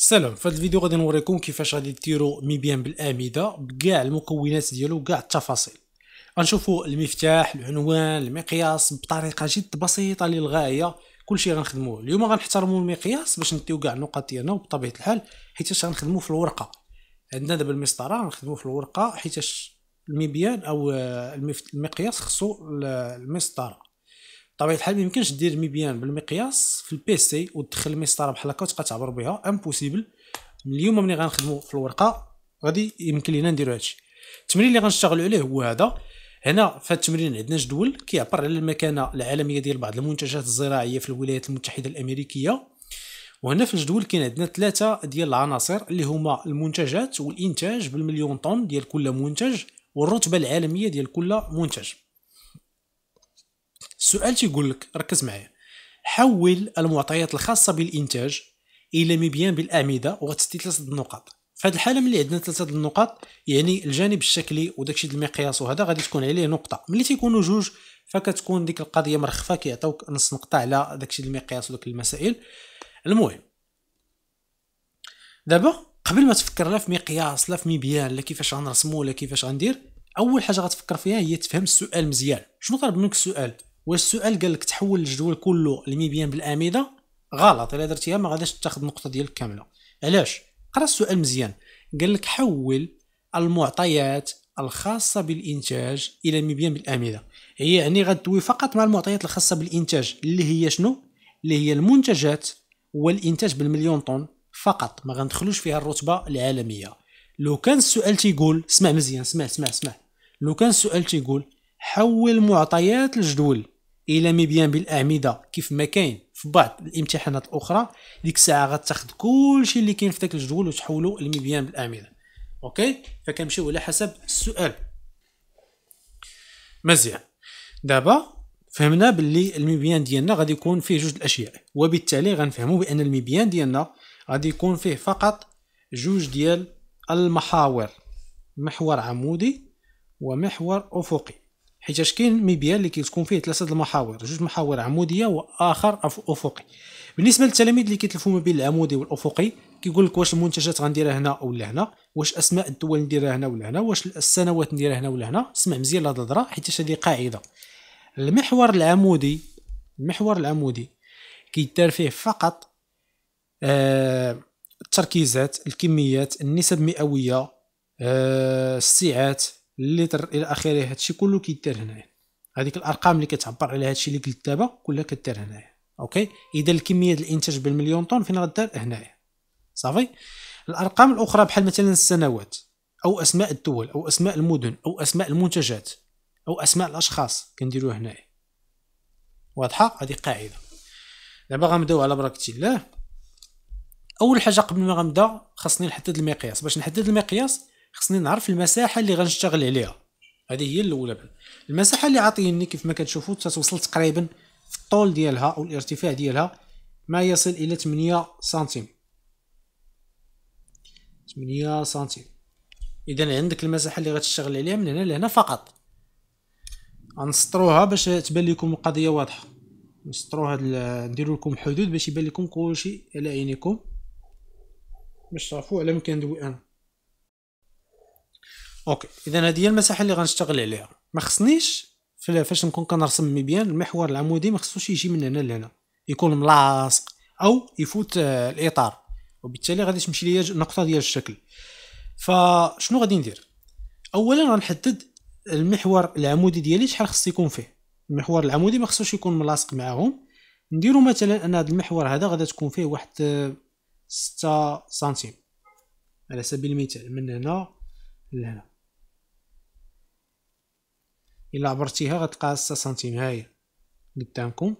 السلام في هذا الفيديو غادي نوريكم كيفاش غادي ديروا ميبيان بالاميده بكاع المكونات ديالو وكاع التفاصيل غنشوفوا المفتاح العنوان المقياس بطريقه جد بسيطه للغايه كلشي غنخدموه اليوم غنحترموا المقياس باش نديو كاع النقط ديالنا وبطبيعه الحال حيتاش غنخدموه في الورقه عندنا دابا المسطره غنخدموه في الورقه حيتاش المبيان او المقياس خصو المسطره بطبيعه الحال ما يمكنش دير ميبيان بالمقياس في البي سي وتدخل المسطره بحال هكا وتبقى تعبر بها امبوسيبل من اليوم ملي غنخدموا في الورقه غادي يمكن لينا نديرو هادشي التمرين اللي غنشتغلوا عليه هو هذا هنا في التمرين عندنا جدول كيعبر على المكانه العالميه ديال بعض المنتجات الزراعيه في الولايات المتحده الامريكيه وهنا في الجدول كاين عندنا ثلاثه ديال العناصر اللي هما المنتجات والانتاج بالمليون طن ديال كل منتج والرتبه العالميه ديال كل منتج السؤال تيقول لك ركز معايا حول المعطيات الخاصة بالإنتاج إلى مبيان بالأعمدة وغتسدي ثلاثة النقاط في هذه الحالة ملي عندنا ثلاثة النقاط يعني الجانب الشكلي وداكشي ديال المقياس وهذا غادي تكون عليه نقطة ملي تيكونوا جوج فكتكون ديك القضية مرخفة كيعطيوك نص نقطة على داكشي ديال المقياس ودوك المسائل المهم دابا قبل ما تفكر لا في مقياس لا في مبيان لا كيفاش غنرسمو لا كيفاش غندير اول حاجه غتفكر فيها هي تفهم السؤال مزيان شنو طلب منك السؤال واش السؤال قال لك تحول الجدول كله لميبيان بالاعمده غلط الا درتيها ما غاداش تاخذ النقطه ديالك كامله علاش قرا السؤال مزيان قال لك حول المعطيات الخاصة بالإنتاج إلى ميبيان بالأعمدة هي يعني غتدوي فقط مع المعطيات الخاصة بالإنتاج اللي هي شنو؟ اللي هي المنتجات والإنتاج بالمليون طن فقط ما غندخلوش فيها الرتبة العالمية لو كان السؤال تيقول اسمع مزيان اسمع اسمع اسمع لو كان السؤال تيقول حول معطيات الجدول الى مبيان بالاعمده كيف ما كاين في بعض الامتحانات الاخرى ديك الساعه غتاخذ كلشي اللي كاين في ذاك الجدول وتحولو لمبيان بالاعمده اوكي فكنمشيو على حسب السؤال مزيان دابا فهمنا باللي المبيان ديالنا غادي يكون فيه جوج الاشياء وبالتالي غنفهموا بان المبيان ديالنا غادي يكون فيه فقط جوج ديال المحاور محور عمودي ومحور افقي حيتاش كاين ميبيان اللي كيتكون فيه ثلاثه المحاور جوج محاور عموديه واخر افقي بالنسبه للتلاميذ اللي كيتلفوا ما بين العمودي والافقي كيقول لك واش المنتجات غنديرها هنا ولا هنا واش اسماء الدول نديرها هنا ولا هنا واش السنوات نديرها هنا ولا هنا اسمع مزيان هاد الهضره حيت هذه قاعده المحور العمودي المحور العمودي كيدار فيه فقط آه، التركيزات الكميات النسب المئويه آه السعات الليتر الى اخره هادشي كله كيدار هنايا هذيك الارقام اللي كتعبر على هادشي اللي قلت دابا كلها كدار هنايا اوكي اذا الكميه ديال الانتاج بالمليون طن فين غدار هنايا صافي الارقام الاخرى بحال مثلا السنوات او اسماء الدول او اسماء المدن او اسماء المنتجات او اسماء الاشخاص كنديروها هنايا واضحه هذه قاعده دابا غنبداو على بركه الله اول حاجه قبل ما غنبدا خاصني نحدد المقياس باش نحدد المقياس خصني نعرف المساحه اللي غنشتغل عليها هذه هي الاولى المساحه اللي عاطيني كيف ما كتشوفوا تتوصل تقريبا في الطول ديالها او الارتفاع ديالها ما يصل الى 8 سنتيم 8 سنتيم اذا عندك المساحه اللي غتشتغل عليها من هنا لهنا فقط غنسطروها باش تبان لكم القضيه واضحه نسطرو هاد نديرو لكم حدود باش يبان لكم كلشي على عينيكم باش تعرفوا على مكان دوي انا اوكي اذا هذه هي المساحه اللي غنشتغل عليها ما خصنيش فاش نكون كنرسم مبيان المحور العمودي ما خصوش يجي من هنا لهنا يكون ملاصق او يفوت آه، الاطار وبالتالي غادي تمشي ليا النقطه ديال الشكل فشنو غادي ندير اولا غنحدد المحور العمودي ديالي شحال خص يكون فيه المحور العمودي ما خصوش يكون ملاصق معاهم نديرو مثلا ان هذا المحور هذا غادي تكون فيه واحد 6 آه، سنتيم على سبيل المثال من هنا لهنا الا عبرتيها غتلقاها 6 سنتيم هاهي قدامكم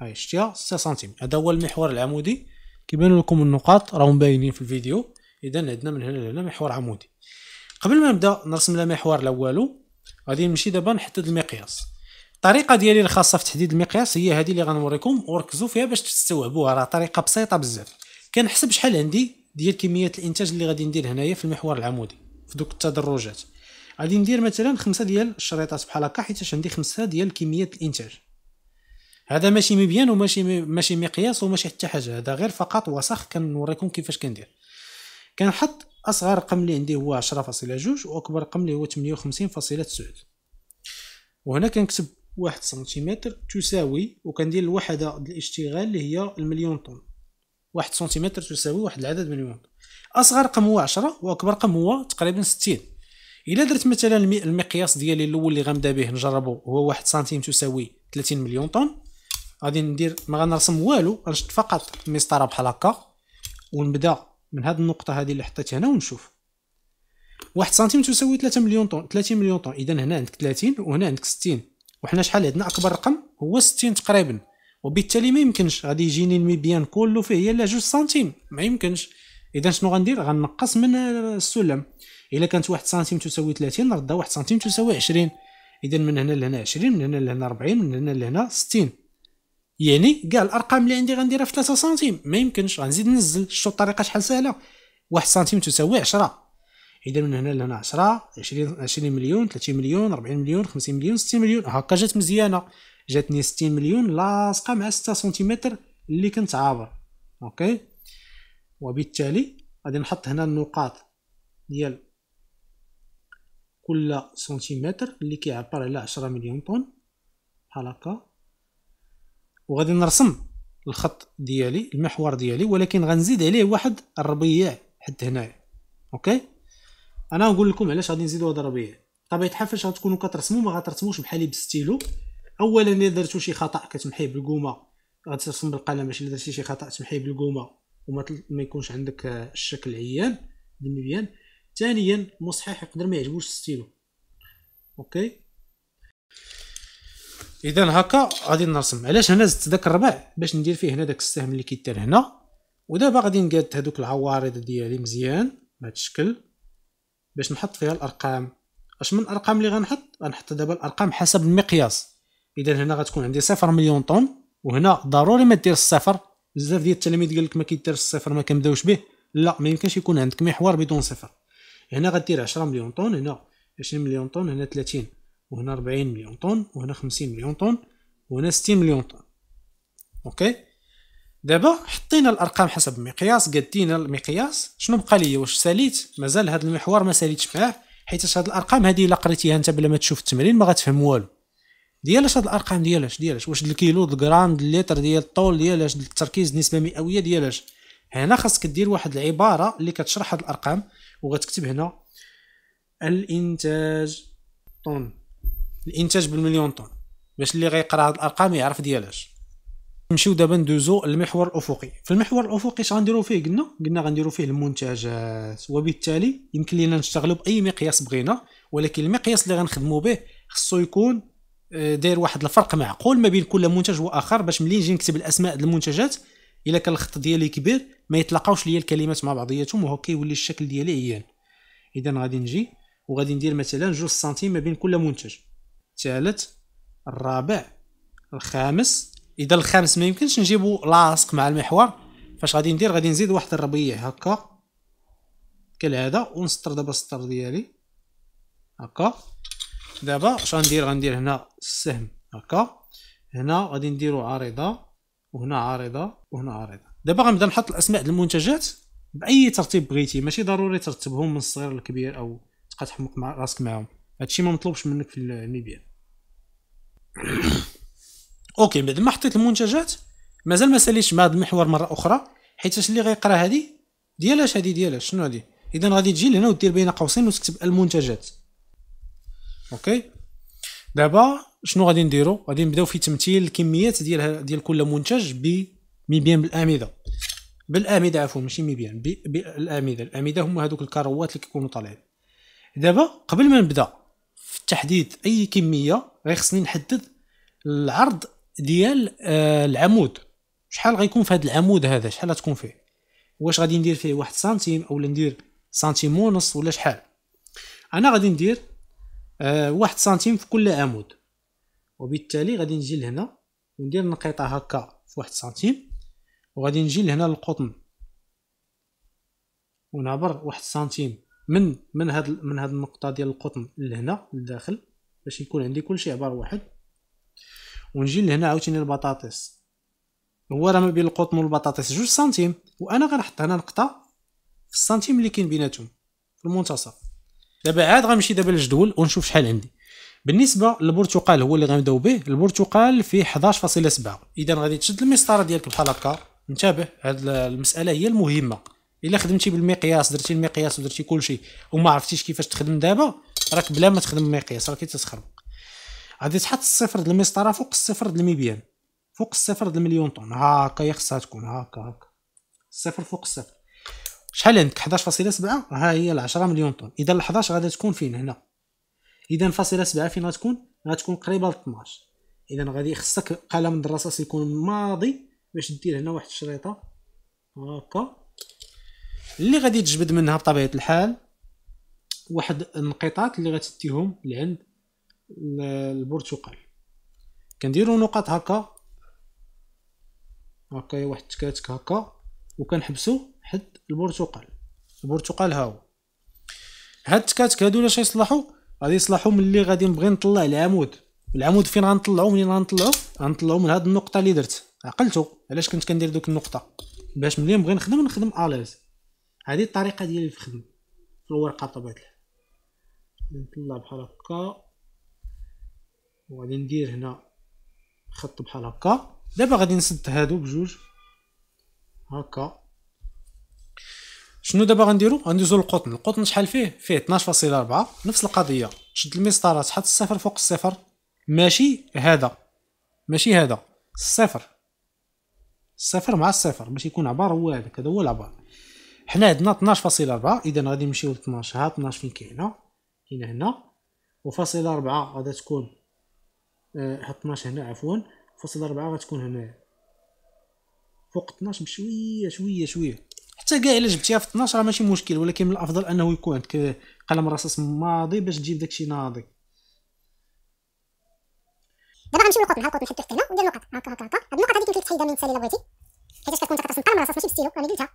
هاي شتيها 6 سنتيم هذا هو المحور العمودي كيبان لكم النقاط راهم باينين في الفيديو اذا عندنا من هنا لهنا محور عمودي قبل ما نبدا نرسم المحور محور لا والو غادي نمشي دابا نحدد المقياس الطريقه ديالي الخاصه في تحديد المقياس هي هذه اللي غنوريكم وركزوا فيها باش تستوعبوها راه طريقه بسيطه بزاف كنحسب شحال عندي ديال كميه الانتاج اللي غادي ندير هنايا في المحور العمودي في دوك التدرجات غادي ندير مثلا خمسه ديال الشريطات بحال هكا حيت عندي خمسه ديال كميه الانتاج هذا ماشي مبيان وماشي ماشي مقياس وماشي حتى حاجه هذا غير فقط وسخ كنوريكم كيفاش كندير كنحط اصغر رقم لي عندي هو 10.2 واكبر رقم لي هو 58.9 وهنا كنكتب واحد سنتيمتر تساوي وكندير الوحده الاشتغال اللي هي المليون طن واحد سنتيمتر تساوي واحد العدد مليون طن اصغر رقم هو 10 واكبر رقم هو تقريبا 60 الا درت مثلا المقياس ديالي الاول اللي غنبدا به نجربو هو واحد سنتيم تساوي 30 مليون طن غادي ندير ما غنرسم والو غنشد فقط المسطره بحال هكا ونبدا من هذه النقطه هذه اللي حطيت هنا ونشوف واحد سنتيم تساوي 3 مليون طن 30 مليون طن اذا هنا عندك 30 وهنا عندك 60 وحنا شحال عندنا اكبر رقم هو 60 تقريبا وبالتالي ما يمكنش غادي يجيني الميديان كله فيه الا جوج سنتيم ما يمكنش اذا شنو غندير غنقص من السلم الا كانت 1 سنتيم تساوي 30 نردها 1 سنتيم تساوي 20 اذا من هنا لهنا 20 من هنا لهنا 40 من هنا لهنا 60 يعني كاع الارقام اللي عندي غنديرها في 3 سنتيم ما يمكنش غنزيد ننزل شو الطريقه شحال سهله 1 سنتيم تساوي 10 اذا من هنا لهنا 10 20 20 مليون 30 مليون 40 مليون 50 مليون 60 مليون هكا جات مزيانه جاتني 60 مليون لاصقه مع 6 سنتيمتر اللي كنت عابر اوكي وبالتالي غادي نحط هنا النقاط ديال كل سنتيمتر اللي كيعبر على عشرة مليون طن بحال هكا وغادي نرسم الخط ديالي المحور ديالي ولكن غنزيد عليه واحد الربيع حد هنايا اوكي انا نقول لكم علاش غادي نزيدو هذا الربيع طبيعه الحال فاش غتكونوا كترسموا ما غترسموش بحالي بالستيلو اولا الا درتو شي خطا كتمحيه بالقومه غترسم بالقلم باش الا درتي شي خطا تمحيه بالقومه وما يكونش عندك الشكل عيان دمي بيان ثانيا مصحح يقدر ما يعجبوش ستيلو اوكي اذا هكا غادي نرسم علاش هنا زدت داك الربع باش ندير فيه هنا داك السهم اللي كيدار هنا ودابا غادي نقاد هذوك العوارض ديالي مزيان بهذا الشكل باش نحط فيها الارقام اش من ارقام اللي غنحط غنحط دابا الارقام حسب المقياس اذا هنا غتكون عندي صفر مليون طن وهنا ضروري ما دير الصفر بزاف ديال التلاميذ قال لك ما كيديرش الصفر ما كنبداوش به لا ما يمكنش يكون عندك محور بدون صفر هنا غدير عشرة مليون طن هنا عشرين مليون طن هنا تلاتين وهنا ربعين مليون طن وهنا خمسين مليون طن وهنا ستين مليون طن اوكي دابا حطينا الارقام حسب المقياس قدينا المقياس شنو بقى لي واش ساليت مازال هذا المحور ما ساليتش معاه حيت هاد الارقام هذه الا قريتيها انت بلا ما تشوف التمرين ما غتفهم والو ديالاش هاد الارقام ديالاش ديالاش واش الكيلو الغرام اللتر ديال الطول ديالاش التركيز النسبه مئويه ديالاش هنا خاصك دير واحد العباره اللي كتشرح هاد الارقام وغتكتب هنا الانتاج طن الانتاج بالمليون طن باش اللي غيقرا هاد الارقام يعرف ديالاش نمشيو دابا ندوزو للمحور الافقي في المحور الافقي اش غنديرو فيه قلنا قلنا غنديرو فيه المنتجات وبالتالي يمكن لينا نشتغلو باي مقياس بغينا ولكن المقياس اللي غنخدمو به خصو يكون آه، داير واحد الفرق معقول ما بين كل منتج واخر باش ملي نجي نكتب الاسماء د المنتجات الا كان الخط ديالي كبير ما يتلاقاوش ليا الكلمات مع بعضياتهم وهو كيولي الشكل ديالي عيان اذا غادي نجي وغادي ندير مثلا جوج سنتيم ما بين كل منتج الثالث الرابع الخامس اذا الخامس ما يمكنش نجيبو لاصق مع المحور فاش غادي ندير غادي نزيد واحد الربيع هكا كالعاده ونسطر دابا السطر ديالي هكا دابا اش غندير غندير هنا السهم هكا هنا غادي نديرو عريضه وهنا عارضه وهنا عارضه دابا غنبدا نحط الاسماء ديال المنتجات باي ترتيب بغيتي ماشي ضروري ترتبهم من الصغير للكبير او تبقى تحمق مع راسك معاهم هادشي ما مطلوبش منك في الميبيان اوكي بعد ما حطيت المنتجات مازال ما ساليتش مع هذا المحور مره اخرى حيت اللي غيقرا هذه ديالاش هذه ديالاش شنو هذه اذا غادي تجي لهنا ودير بين قوسين وتكتب المنتجات اوكي دابا شنو غادي نديرو غادي نبداو في تمثيل الكميات ديال ديال كل منتج ب بمبيان بالاعمده بالاعمده عفوا ماشي مبيان بالاعمده الاعمده هما هذوك الكروات اللي كيكونوا طالعين دابا قبل ما نبدا في تحديد اي كميه غيخصني نحدد العرض ديال آه، العمود شحال غيكون في هذا العمود هذا شحال غتكون فيه واش غادي ندير فيه واحد سنتيم اولا ندير سنتيم ونص ولا شحال انا غادي ندير آه، واحد سنتيم في كل عمود وبالتالي غادي نجي لهنا وندير نقيطه هكا في واحد سنتيم وغادي نجي لهنا للقطن ونعبر واحد سنتيم من من هاد من هاد النقطه ديال القطن لهنا للداخل باش يكون عندي كلشي عبارة واحد ونجي لهنا عاوتاني البطاطس هو راه ما بين القطن والبطاطس جوج سنتيم وانا غنحط هنا نقطه في السنتيم اللي كاين بيناتهم في المنتصف دابا عاد غنمشي دابا للجدول ونشوف شحال عندي بالنسبه للبرتقال هو اللي غنبداو به البرتقال فيه 11.7 اذا غادي تشد المسطره ديالك بحال هكا انتبه هاد المساله هي المهمه الا خدمتي بالمقياس درتي المقياس ودرتي كلشي وما عرفتيش كيفاش تخدم دابا راك بلا ما تخدم المقياس راك تتخرب غادي تحط الصفر د المسطره فوق الصفر د الميبيان فوق الصفر د المليون طن هاكا هي خصها تكون هاكا هاكا الصفر فوق الصفر شحال عندك 11.7 ها هي ال 10 مليون طن اذا ال 11 غادي تكون فين هنا اذا فاصله 7 فين غتكون غتكون قريبه ل 12 اذا غادي خصك قلم الرصاص يكون ماضي باش دير هنا واحد الشريطه هكا اللي غادي تجبد منها بطبيعه الحال واحد النقيطات اللي غتديهم لعند البرتقال كنديروا نقط هكا هكا واحد التكاتك هكا وكنحبسوا حد البرتقال البرتقال هاو هاد التكاتك هادو لاش يصلحوا غادي يصلحوا ملي غادي نبغي نطلع العمود العمود فين غنطلعو منين غنطلعو غنطلعو من هاد النقطه اللي درت عقلتو علاش كنت كندير دوك النقطه باش ملي نبغي نخدم نخدم اليز هادي الطريقه ديالي في الخدمه في الورقه بطبيعه الحال نطلع بحال هكا وغادي ندير هنا خط بحال هكا دابا غادي نسد هادو بجوج هكا شنو دابا غنديرو غندوزو للقطن القطن شحال فيه فيه 12.4 نفس القضيه شد المسطره تحط الصفر فوق الصفر ماشي هذا ماشي هذا الصفر الصفر مع الصفر باش يكون عبار هو هذاك هذا هو العبار حنا عندنا 12.4 اذا غادي نمشيو ل 12 ها 12 فين كاينه كاينه هنا وفاصلة 4 غادا تكون ها آه، 12 هنا عفوا فاصلة 4 غتكون هنا فوق 12 بشويه شويه شويه حتى كاع الا جبتيها في 12 راه ماشي مشكل ولكن من الافضل انه يكون عندك قلم رصاص ماضي باش تجيب داكشي ناضي دابا غنمشيو للقطن ها القطن نحطو حتى هنا وندير نقط هكا هكا هكا هاد النقط هادي كيمكن تحيدها من سالي لبغيتي حيت حيتاش كتكون تقطع قلم رصاص ماشي بالستيلو انا قلتها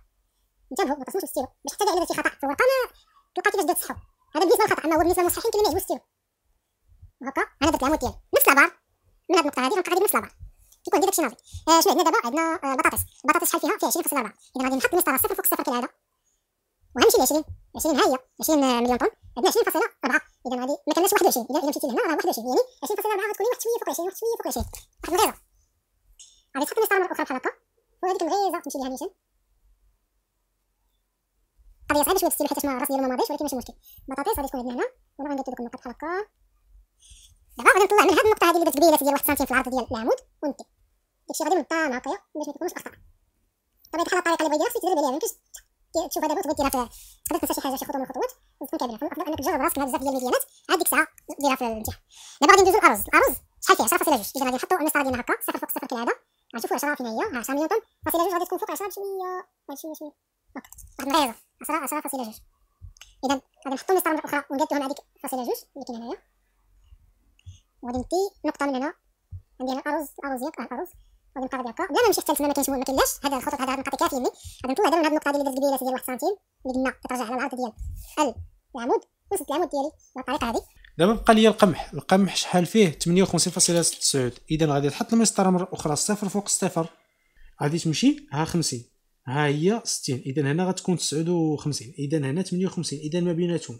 قلتها هو بالرصاص والستيلو باش حتى كاع الا درتي خطا في الورقه ما تلقى كيفاش دير تصحو هذا بالنسبه للخطا اما هو بالنسبه للمصححين كلمه يعجبو الستيلو هكا انا درت العمود ديالي نفس العبار من هاد النقطه هادي غنبقى غادي نفس العبار يكون عندي داكشي ناضي آه شنو عندنا دابا عندنا آه بطاطس البطاطس شحال فيها فيها 20 فوق الصفر 4 اذا غادي نحط المسطره الصفر فوق الصفر كالعاده وغنمشي ل 20 20 ها هي 20 آه، مليون طن عندنا 20 فاصله 4 اذا غادي ما كانش 21 اذا مشيتي لهنا راه 21 يعني 20 فاصله 4 غتكوني واحد شويه فوق 20 واحد شويه فوق 20 واحد الغيزه غادي تحط المسطره مره اخرى بحال هكا وهذيك الغيزه تمشي ليها نيشان قضيه صعيبه شويه تستيلو حيت ما الراس ديالو ما ماضيش ولكن ماشي مشكل بطاطس غادي تكون عندنا هنا ودابا غندير دوك النقط بحال هكا زعما غادي نطلع من هاد النقطه هادي اللي درت قبيله ديال 1 سنتيم في العرض ديال العمود ونتي داكشي غادي نبقى هكايا باش ما تكونش اخطاء طبعا الحال الطريقه اللي بغيتي خصك تجرب عليها يمكن تشوف هذا وتبغي ديرها آه، في تقدر تنسى شي حاجه شي خطوه من الخطوات وتكون كامله فالافضل انك تجرب راسك مع بزاف ديال الميديانات عاد ديك الساعه ديرها في الامتحان دابا غادي ندوزو الارز الارز شحال فيه 10.2 اذا غادي نحطو النص ديالنا هكا صفر فوق صفر كالعاده غنشوفو 10 فين هي 10 نيوتن فاصله جوج غادي تكون فوق 10 بشويه ماشي ماشي واحد الغيره 10 10.2 اذا غادي نحطو النص مره اخرى ونقادوها مع ديك فاصله جوج اللي كاينه هنايا غادي ندي نقطه من هنا عندي هنا الارز الارز ياك الارز غادي نقلب هكا بلا ما نمشي حتى لتما ما كاينش ما كاينلاش هذا الخطوط هذا نقطع كافي مني غادي نطلع دابا من هاد النقطه هذه اللي درت كبيره ديال 1 سنتيم اللي قلنا كترجع على العرض ديال ال العمود وسط العمود ديالي بالطريقه هذه دابا بقى لي القمح القمح شحال فيه 58.69 اذا غادي تحط المسطره مره اخرى صفر فوق صفر غادي تمشي ها 50 ها هي 60 اذا هنا غتكون 59 اذا هنا 58 اذا ما بيناتهم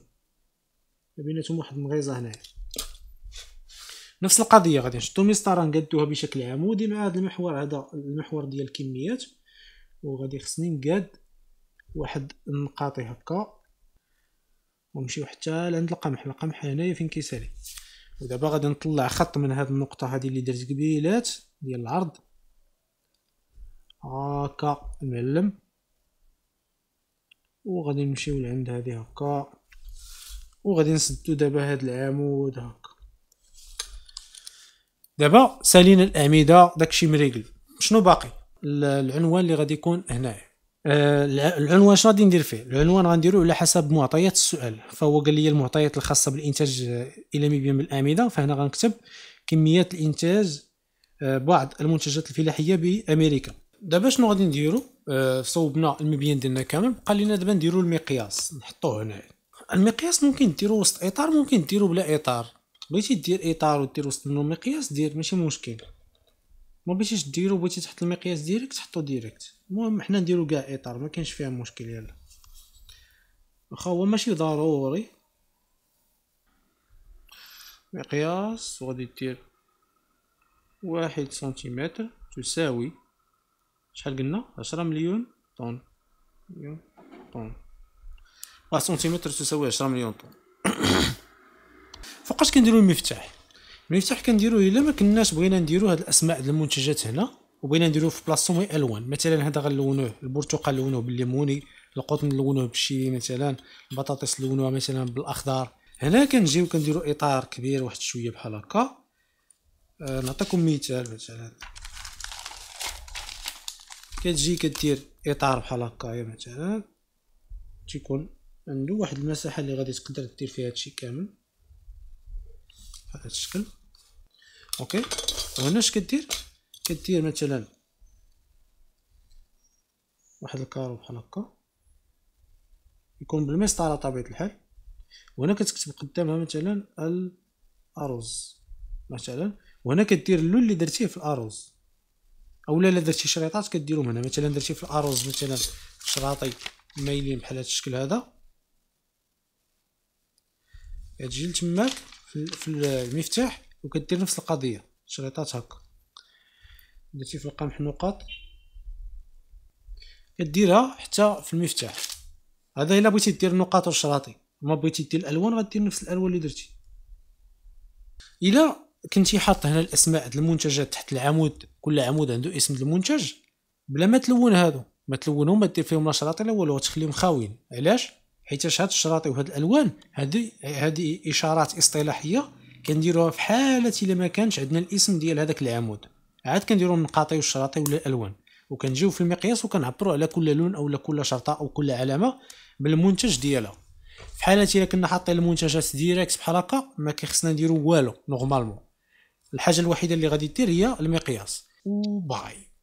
ما بيناتهم واحد المغيزه هنايا نفس القضيه غادي نشدو مسطره نقادوها بشكل عمودي مع هذا المحور هذا المحور ديال الكميات وغادي خصني نقاد واحد النقاط هكا ونمشيو حتى لعند القمح القمح هنايا فين كيسالي ودابا غادي نطلع خط من هذه النقطه هذه اللي درت قبيلات ديال العرض هاكا معلم وغادي نمشيو لعند هذه هكا وغادي نسدو دابا هذا العمود هكا دابا سالينا الاعمده داكشي مريقل شنو باقي العنوان اللي غادي يكون هنايا آه، العنوان شنو غادي ندير فيه العنوان غنديرو على حسب معطيات السؤال فهو قال لي المعطيات الخاصه بالانتاج آه، الى الامي بالاعمده فهنا غنكتب كميات الانتاج آه، بعض المنتجات الفلاحيه بامريكا دابا شنو غادي نديرو صوبنا المبيان ديالنا كامل بقى لينا دابا نديرو المقياس نحطوه هنا المقياس ممكن ديرو وسط اطار ممكن ديرو بلا اطار بغيتي دير اطار ودير وسط منه مقياس دير ماشي مشكل ما بغيتيش ديرو بغيتي تحط المقياس ديريكت تحطو ديريكت المهم حنا نديرو كاع اطار ما كاينش فيها مشكل يلا واخا هو ماشي ضروري مقياس وغادي دير واحد سنتيمتر تساوي شحال قلنا عشرة مليون طن مليون طن واحد سنتيمتر تساوي عشرة مليون طن فوقاش كنديروا المفتاح المفتاح كنديروه الا ما كناش بغينا نديروا هاد الاسماء ديال المنتجات هنا وبغينا نديروا في بلاصتهم غير الوان مثلا هذا غنلونوه البرتقال لونوه بالليموني القطن نلونوه بشي مثلا البطاطس نلونوها مثلا بالاخضر هنا كنجيو كنديروا اطار كبير واحد شويه بحال هكا أه نعطيكم مثال مثلا كتجي كدير اطار بحال يا مثلا تيكون عنده واحد المساحه اللي غادي تقدر دير فيها هادشي كامل بهذا الشكل اوكي وهنا اش كدير كدير مثلا واحد الكارو بحال هكا يكون بالمسطره على طبيعه الحال وهنا كتكتب قدامها مثلا الارز مثلا وهنا كدير اللون اللي درتيه في الارز اولا الا درتي شريطات كديرهم هنا مثلا درتي في الارز مثلا شراطي مايلين بحال هذا الشكل هذا كتجي لتماك في, المفتاح وكدير نفس القضيه شريطات هكا درتي في القمح نقاط كديرها حتى في المفتاح هذا الا بغيتي دير نقاط وشراطي ما بغيتي دير الالوان غدير نفس الالوان اللي درتي الا كنتي حاط هنا الاسماء د المنتجات تحت العمود كل عمود عنده اسم المنتج بلا ما تلون هادو ما تلونهم ما دير فيهم لا شراطي لا والو تخليهم خاويين علاش حيتاش هاد الشراطي وهاد الالوان هذه هذه اشارات اصطلاحيه كنديروها في حاله الا ما كانش عندنا الاسم ديال هذاك العمود عاد كنديروا النقاطي والشراطي ولا الالوان وكنجيو في المقياس وكنعبروا على كل لون او كل شرطه او كل علامه بالمنتج ديالها في حاله الا كنا حاطين المنتجات ديريكت بحال هكا ما كيخصنا نديرو والو نورمالمون الحاجه الوحيده اللي غادي دير هي المقياس وباي